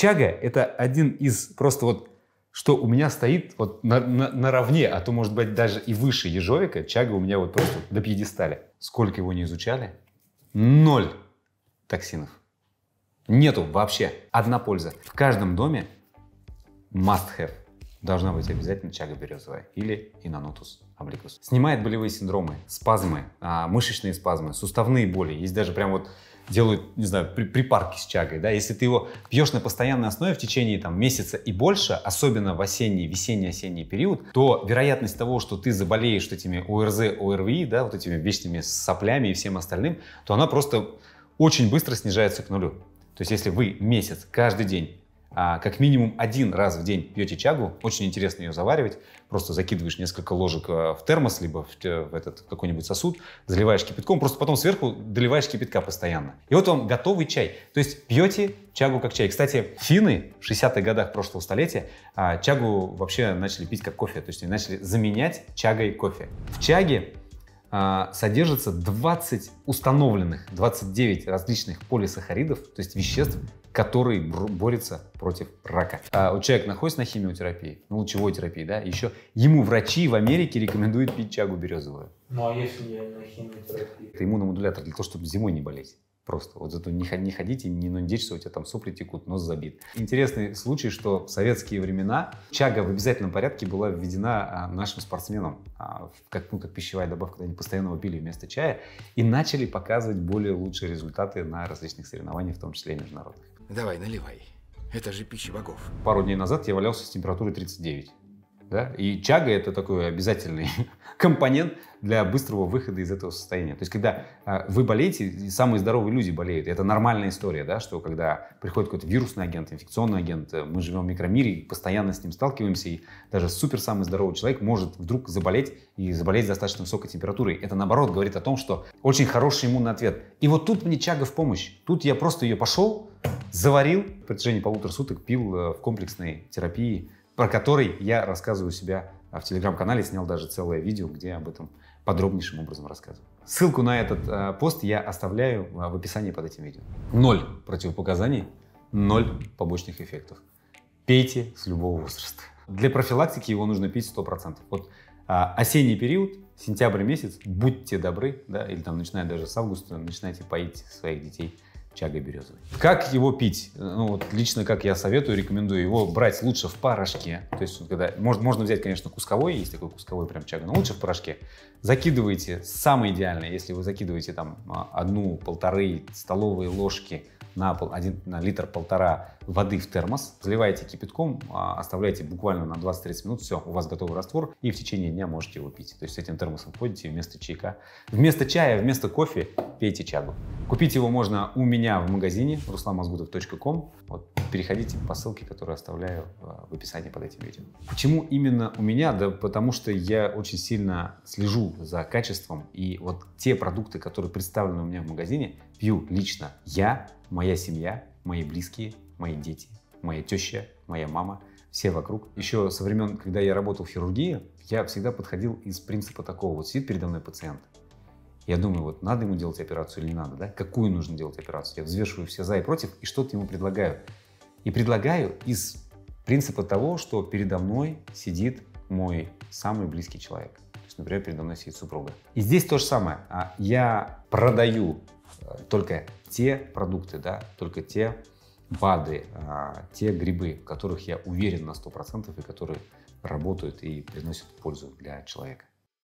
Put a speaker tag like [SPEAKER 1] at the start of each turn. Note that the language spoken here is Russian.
[SPEAKER 1] Чага — это один из просто вот что у меня стоит вот на, на, наравне, а то, может быть, даже и выше ежовика, чага у меня вот просто до пьедесталя. Сколько его не изучали? Ноль токсинов. Нету вообще. Одна польза. В каждом доме must have должна быть обязательно чага березовая или инонутус обликус. Снимает болевые синдромы, спазмы, а, мышечные спазмы, суставные боли. Есть даже прям вот делают, не знаю, при, припарки с чагой, да, если ты его пьешь на постоянной основе в течение там месяца и больше, особенно в осенний, весенний-осенний период, то вероятность того, что ты заболеешь этими ОРЗ, ОРВИ, да, вот этими вечными соплями и всем остальным, то она просто очень быстро снижается к нулю. То есть если вы месяц каждый день а, как минимум один раз в день пьете чагу. Очень интересно ее заваривать. Просто закидываешь несколько ложек э, в термос, либо в, этот какой-нибудь сосуд, заливаешь кипятком, просто потом сверху доливаешь кипятка постоянно. И вот вам готовый чай. То есть пьете чагу как чай. Кстати, финны в 60-х годах прошлого столетия а, чагу вообще начали пить как кофе. То есть они начали заменять чагой кофе. В чаге а, содержится 20 установленных, 29 различных полисахаридов, то есть веществ, которые борются против рака. А у человека находится на химиотерапии, ну, лучевой терапии, да, еще ему врачи в Америке рекомендуют пить чагу березовую. Ну, а если я на химиотерапии? Это иммуномодулятор для того, чтобы зимой не болеть. Просто вот зато не, не ходите, не нудичься, у тебя там сопли текут, нос забит. Интересный случай, что в советские времена чага в обязательном порядке была введена а, нашим спортсменам, а, как, ну, как пищевая добавка, когда они постоянно его пили вместо чая, и начали показывать более лучшие результаты на различных соревнованиях, в том числе и международных. Давай, наливай. Это же пища богов. Пару дней назад я валялся с температурой 39. Да? И чага – это такой обязательный компонент для быстрого выхода из этого состояния. То есть, когда э, вы болеете, самые здоровые люди болеют. это нормальная история, да, что когда приходит какой-то вирусный агент, инфекционный агент, э, мы живем в микромире, постоянно с ним сталкиваемся, и даже супер самый здоровый человек может вдруг заболеть и заболеть с достаточно высокой температурой. Это, наоборот, говорит о том, что очень хороший иммунный ответ. И вот тут мне чага в помощь. Тут я просто ее пошел, заварил, в протяжении полутора суток пил э, в комплексной терапии про который я рассказываю у себя а, в телеграм-канале, снял даже целое видео, где об этом подробнейшим образом рассказываю. Ссылку на этот э, пост я оставляю а, в описании под этим видео. Ноль противопоказаний, ноль побочных эффектов. Пейте с любого возраста. Для профилактики его нужно пить 100%. Вот а, осенний период, сентябрь месяц, будьте добры, да, или там начиная даже с августа, начинайте поить своих детей чага березовый. Как его пить? Ну, вот лично, как я советую, рекомендую его брать лучше в порошке. То есть, когда, можно, можно взять, конечно, кусковой, есть такой кусковой прям чага, но лучше в порошке. Закидывайте, самое идеальное, если вы закидываете там а, одну-полторы столовые ложки на, один, на литр-полтора воды в термос, заливаете кипятком, а, оставляете буквально на 20-30 минут, все, у вас готовый раствор, и в течение дня можете его пить. То есть с этим термосом ходите вместо чайка. Вместо чая, вместо кофе пейте чагу. Купить его можно у меня в магазине ruslamazgutov.com. Вот, переходите по ссылке, которую оставляю а, в описании под этим видео. Почему именно у меня? Да потому что я очень сильно слежу за качеством, и вот те продукты, которые представлены у меня в магазине, пью лично я, моя семья, мои близкие, мои дети, моя теща, моя мама, все вокруг. Еще со времен, когда я работал в хирургии, я всегда подходил из принципа такого, вот сидит передо мной пациент, я думаю, вот надо ему делать операцию или не надо, да? Какую нужно делать операцию? Я взвешиваю все за и против и что-то ему предлагаю. И предлагаю из принципа того, что передо мной сидит мой самый близкий человек. То есть, например, передо мной сидит супруга. И здесь то же самое. А я продаю только те продукты, да, только те БАДы, а, те грибы, в которых я уверен на 100% и которые работают и приносят пользу для человека.